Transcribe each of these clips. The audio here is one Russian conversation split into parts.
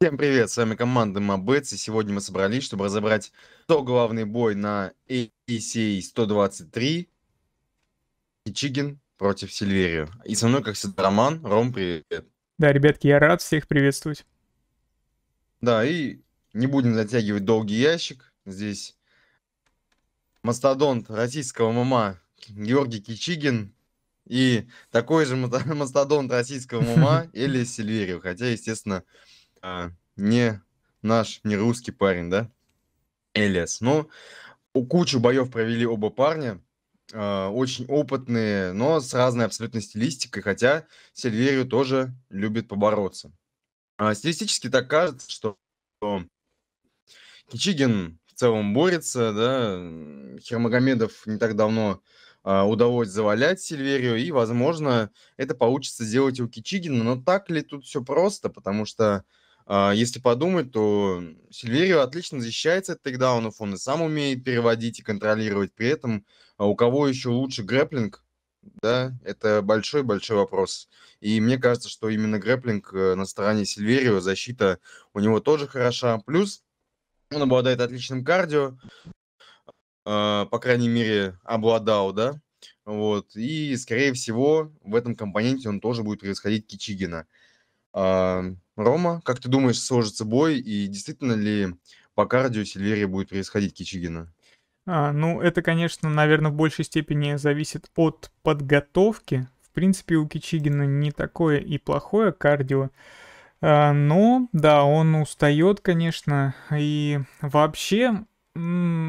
Всем привет, с вами команда Мабец, и сегодня мы собрались, чтобы разобрать то главный бой на ACA 123 и против Сильверио. И со мной, как всегда, Роман. Ром, привет. Да, ребятки, я рад всех приветствовать. Да, и не будем затягивать долгий ящик. Здесь мастодонт российского мама, Георгий Кичигин и такой же мастодонт российского мама, Элис Сильверио. Хотя, естественно, а, не наш, не русский парень, да, Элиас. Ну, кучу боев провели оба парня, а, очень опытные, но с разной абсолютно стилистикой, хотя Сильверию тоже любит побороться. А, стилистически так кажется, что Кичигин в целом борется, да, Хермагомедов не так давно а, удалось завалять Сильверию, и, возможно, это получится сделать и у Кичигина, но так ли тут все просто, потому что а, если подумать, то Сильверио отлично защищается от тейкдаунов, он и сам умеет переводить и контролировать. При этом а, у кого еще лучше грэплинг, да, это большой-большой вопрос. И мне кажется, что именно грэплинг э, на стороне Сильверио, защита у него тоже хороша. Плюс он обладает отличным кардио, а, по крайней мере, обладал, да, вот. И, скорее всего, в этом компоненте он тоже будет происходить Кичигина. А, Рома, как ты думаешь, сложится бой, и действительно ли по кардио Сильверия будет происходить Кичигина? А, ну, это, конечно, наверное, в большей степени зависит от подготовки. В принципе, у Кичигина не такое и плохое кардио. А, но, да, он устает, конечно, и вообще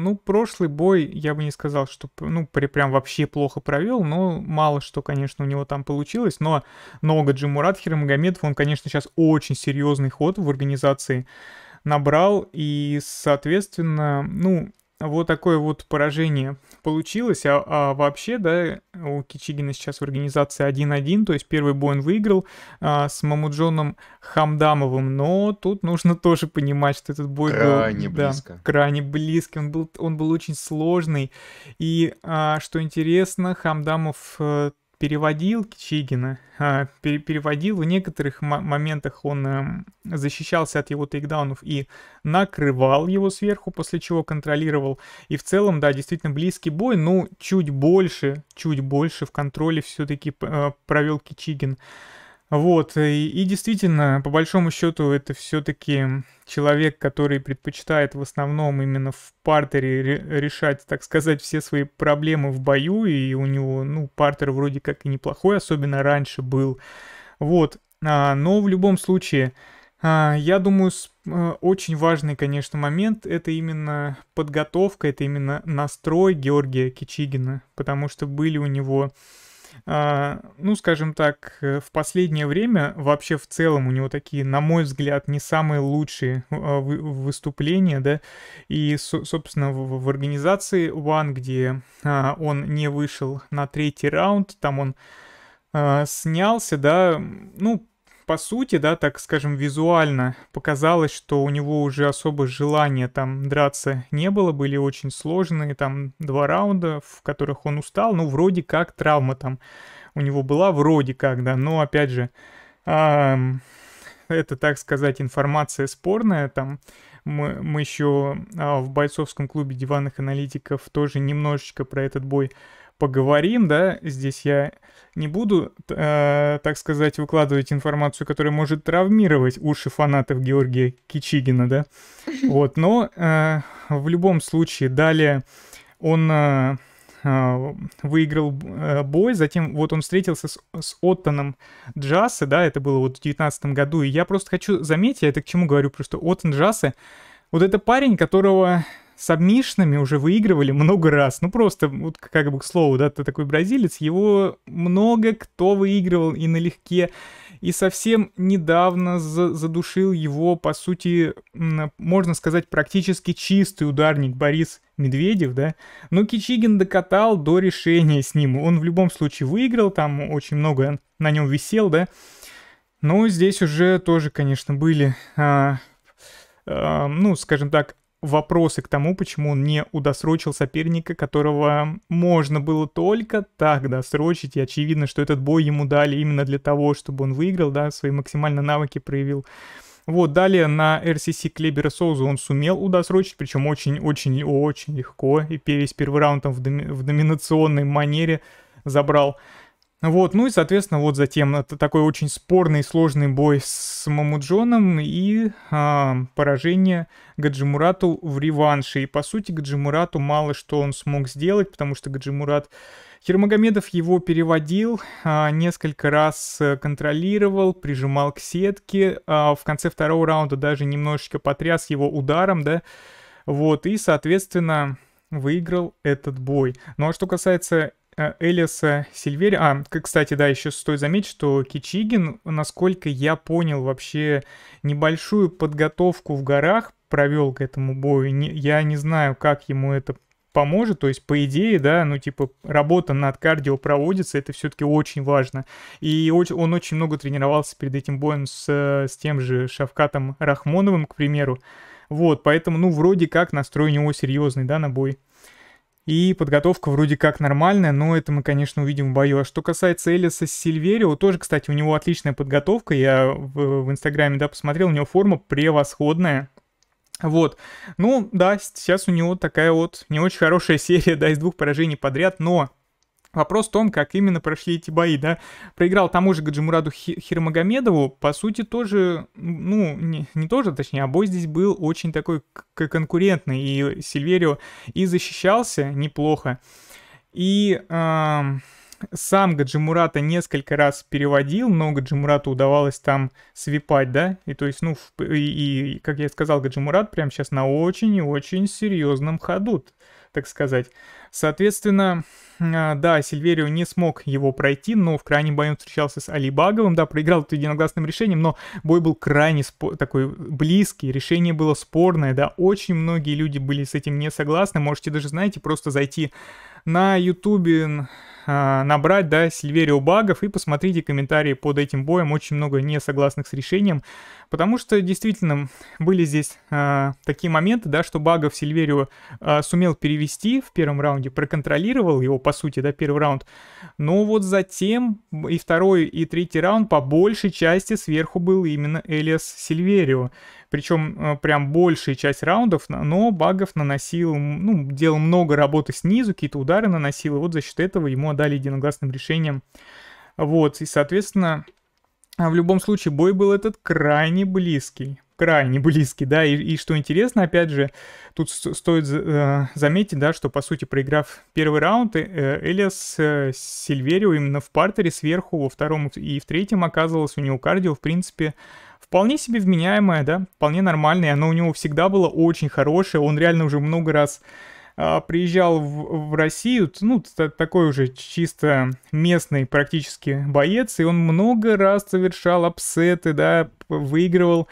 ну, прошлый бой, я бы не сказал, что, ну, при, прям вообще плохо провел, но мало что, конечно, у него там получилось, но много Джимурат Хирамагомедов, он, конечно, сейчас очень серьезный ход в организации набрал, и, соответственно, ну, вот такое вот поражение получилось. А, а вообще, да, у Кичигина сейчас в организации 1-1, то есть первый бой он выиграл а, с Мамуджоном Хамдамовым, но тут нужно тоже понимать, что этот бой крайне был... Близко. Да, крайне близкий. Он был, он был очень сложный. И, а, что интересно, Хамдамов э, переводил Чигина, а, переводил, в некоторых моментах он эм, защищался от его тейкдаунов и накрывал его сверху, после чего контролировал. И в целом, да, действительно близкий бой, но чуть больше, чуть больше в контроле все-таки провел э, Кичигин. Вот, и, и действительно, по большому счету, это все-таки человек, который предпочитает в основном именно в партере решать, так сказать, все свои проблемы в бою, и у него, ну, партер вроде как и неплохой, особенно раньше был. Вот, а, но в любом случае, а, я думаю, с, а, очень важный, конечно, момент, это именно подготовка, это именно настрой Георгия Кичигина, потому что были у него а, ну, скажем так, э, в последнее время вообще в целом у него такие, на мой взгляд, не самые лучшие а, выступления, да, и, собственно, в организации One, где а, он не вышел на третий раунд, там он снялся, да, ну, по сути, да, так скажем, визуально показалось, что у него уже особо желания там драться не было, были очень сложные там два раунда, в которых он устал, ну, вроде как травма там у него была, вроде как, да, но, опять же, эм, это, так сказать, информация спорная, там, мы, мы еще а, в бойцовском клубе диванных аналитиков тоже немножечко про этот бой поговорим, да, здесь я не буду, э, так сказать, выкладывать информацию, которая может травмировать уши фанатов Георгия Кичигина, да, вот, но э, в любом случае далее он э, э выиграл э, бой, затем вот он встретился с, с Оттоном Джассе, да, это было вот в 19 году, и я просто хочу заметить, я это к чему говорю, просто Оттон Джассе, вот это парень, которого с Амишнами уже выигрывали много раз. Ну просто, вот как бы к слову, да, ты такой бразилец, его много кто выигрывал и налегке. И совсем недавно за задушил его, по сути, можно сказать, практически чистый ударник Борис Медведев, да. Но Кичигин докатал до решения с ним. Он в любом случае выиграл, там очень много на нем висел, да. Но здесь уже тоже, конечно, были, а, а, ну, скажем так, вопросы к тому, почему он не удосрочил соперника, которого можно было только так досрочить. И очевидно, что этот бой ему дали именно для того, чтобы он выиграл, да, свои максимально навыки проявил. Вот, далее на RCC Клебера Соуза он сумел удосрочить, причем очень-очень-очень легко, и весь первый раунд там в, доми- в доминационной манере забрал. Вот, ну и, соответственно, вот затем это такой очень спорный и сложный бой с Мамуджоном и а, поражение Гаджимурату в реванше. И, по сути, Гаджимурату мало что он смог сделать, потому что Гаджимурат... Хермагомедов его переводил, а, несколько раз э, контролировал, прижимал к сетке, а, в конце второго раунда даже немножечко потряс его ударом, да, вот, и, соответственно, выиграл этот бой. Ну а что касается Э, Элиса Сильвери. А, кстати, да, еще стоит заметить, что Кичигин, насколько я понял, вообще небольшую подготовку в горах провел к этому бою. Не, я не знаю, как ему это поможет, то есть, по идее, да, ну, типа, работа над кардио проводится, это все-таки очень важно. И очень, он очень много тренировался перед этим боем с, с тем же Шавкатом Рахмоновым, к примеру. Вот, поэтому, ну, вроде как настрой у него серьезный, да, на бой. И подготовка вроде как нормальная, но это мы, конечно, увидим в бою. А что касается Элиса Сильверио, тоже, кстати, у него отличная подготовка. Я в, в Инстаграме, да, посмотрел, у него форма превосходная. Вот. Ну, да, сейчас у него такая вот не очень хорошая серия, да, из двух поражений подряд, но Вопрос в том, как именно прошли эти бои, да. Проиграл тому же Гаджимураду Хирмагомедову, по сути, тоже, ну, не, не тоже, точнее, а бой здесь был очень такой конкурентный, и Сильверио и защищался неплохо, и... Э, сам Гаджимурата несколько раз переводил, но Гаджимурату удавалось там свипать, да? И то есть, ну, в, и, и, как я сказал, Гаджимурат прямо сейчас на очень и очень серьезном ходу, так сказать. Соответственно, а, да, Сильверио не смог его пройти, но в крайнем бою он встречался с Алибаговым, да, проиграл тут единогласным решением, но бой был крайне такой близкий, решение было спорное, да, очень многие люди были с этим не согласны, можете даже, знаете, просто зайти на YouTube. А, набрать, да, Сильверио багов и посмотрите комментарии под этим боем, очень много несогласных с решением, потому что действительно были здесь э, такие моменты, да, что багов Сильверио э, сумел перевести в первом раунде, проконтролировал его, по сути, да, первый раунд, но вот затем и второй, и третий раунд по большей части сверху был именно Элиас Сильверио, причем э, прям большая часть раундов, но багов наносил, ну, делал много работы снизу, какие-то удары наносил, и вот за счет этого ему Госдума дали единогласным решением. Вот, и, соответственно, а в любом случае бой был этот крайне близкий. Крайне близкий, да, и, и что интересно, опять же, тут стоит э, заметить, да, что, по сути, проиграв первый раунд, э, Элиас э, Сильверио именно в партере сверху во втором и в третьем оказывалось у него кардио, в принципе, вполне себе вменяемое, да, вполне нормальное, оно у него всегда было очень хорошее, он реально уже много раз а, приезжал в, в Россию, ну, такой уже чисто местный практически боец, и он много раз совершал апсеты, да, выигрывал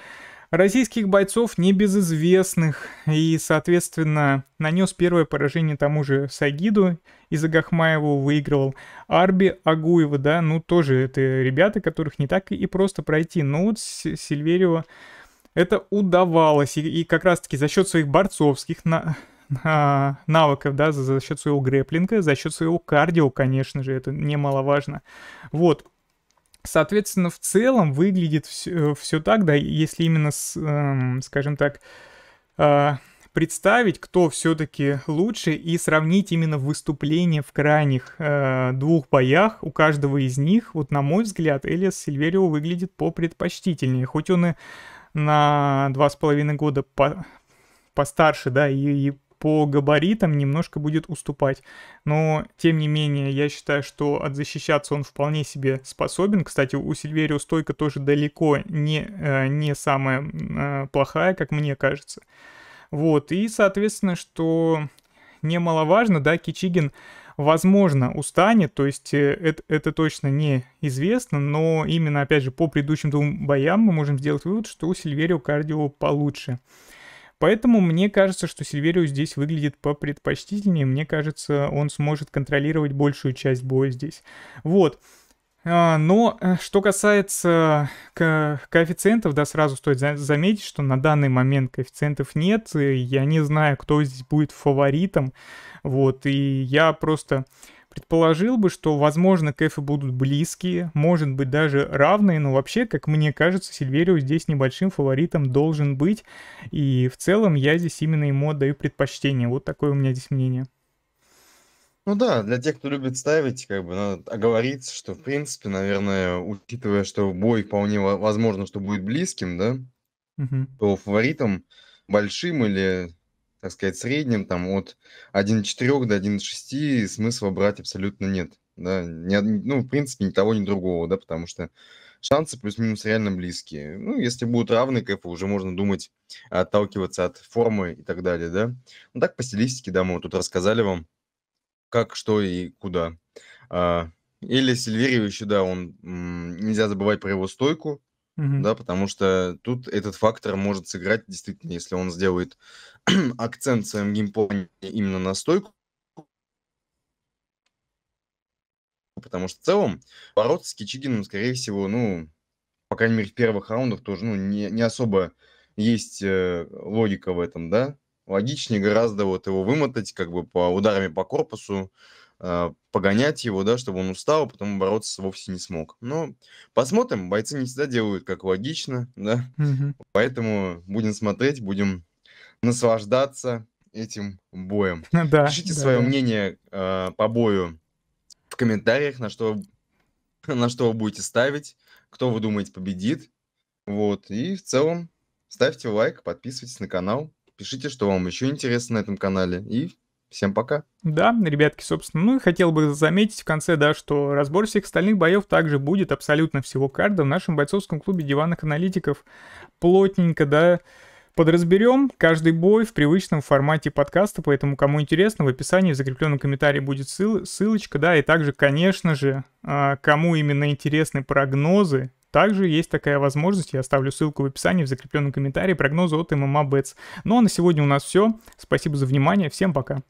российских бойцов небезызвестных и, соответственно, нанес первое поражение тому же Сагиду из Агахмаеву, выигрывал Арби Агуева, да, ну тоже это ребята, которых не так и просто пройти, но вот Сильверио это удавалось, и, и как раз-таки за счет своих борцовских на А, навыков, да, за, за счет своего грэплинга, за счет своего кардио, конечно же, это немаловажно. Вот. Соответственно, в целом выглядит все, э, все так, да, если именно, с, эм, скажем так, э, представить, кто все-таки лучше, и сравнить именно выступления в крайних э, двух боях у каждого из них. Вот, на мой взгляд, Элиас Сильверио выглядит попредпочтительнее, хоть он и на два с половиной года по постарше, да, и, и по габаритам немножко будет уступать. Но, тем не менее, я считаю, что от защищаться он вполне себе способен. Кстати, у Сильверио стойка тоже далеко не, э, не самая э, плохая, как мне кажется. Вот, и, соответственно, что немаловажно, да, Кичигин, возможно, устанет, то есть э, это, это точно неизвестно, но именно, опять же, по предыдущим двум боям мы можем сделать вывод, что у Сильверио кардио получше. Поэтому мне кажется, что Сильверио здесь выглядит попредпочтительнее. Мне кажется, он сможет контролировать большую часть боя здесь. Вот. А, но э, что касается ко коэффициентов, да, сразу стоит за заметить, что на данный момент коэффициентов нет. Я не знаю, кто здесь будет фаворитом. Вот, и я просто предположил бы, что, возможно, кэфы будут близкие, может быть, даже равные, но вообще, как мне кажется, Сильверио здесь небольшим фаворитом должен быть, и в целом я здесь именно ему отдаю предпочтение. Вот такое у меня здесь мнение. Ну да, для тех, кто любит ставить, как бы надо оговориться, что, в принципе, наверное, учитывая, что бой вполне возможно, что будет близким, да, угу. то фаворитом большим или так сказать, среднем, там от 1.4 до 1.6 смысла брать абсолютно нет. Да? Ни, ну, в принципе, ни того, ни другого, да, потому что шансы плюс-минус реально близкие. Ну, если будут равны КФ, уже можно думать, отталкиваться от формы и так далее, да. Ну, так по стилистике, да, мы вот тут рассказали вам, как, что и куда. А, или Сильверию еще, да, он, нельзя забывать про его стойку, Мгм. да, потому что тут этот фактор может сыграть действительно, если он сделает акцент в своем геймплане именно на стойку, потому что в целом бороться с Кичигиным, скорее всего, ну, по крайней мере, в первых раундах тоже, ну, не, не особо есть э, логика в этом, да. Логичнее гораздо вот его вымотать, как бы по ударами по корпусу, а, погонять его, да, чтобы он устал, а потом бороться вовсе не смог. Но посмотрим, бойцы не всегда делают как логично, да, угу. поэтому будем смотреть, будем наслаждаться этим боем. Да, Пишите да, свое да. мнение э, по бою в комментариях, на что, на что вы будете ставить, кто вы думаете победит. Вот, и в целом ставьте лайк, подписывайтесь на канал, пишите, что вам еще интересно на этом канале, и Всем пока. Да, ребятки, собственно. Ну и хотел бы заметить в конце, да, что разбор всех остальных боев также будет абсолютно всего карда в нашем бойцовском клубе диванных аналитиков. Плотненько, да, подразберем каждый бой в привычном формате подкаста, поэтому кому интересно, в описании в закрепленном комментарии будет ссыл ссылочка, да, и также, конечно же, а, кому именно интересны прогнозы, также есть такая возможность, я оставлю ссылку в описании, в закрепленном комментарии, прогнозы от ММА Бетс. Ну а на сегодня у нас все. Спасибо за внимание, всем пока.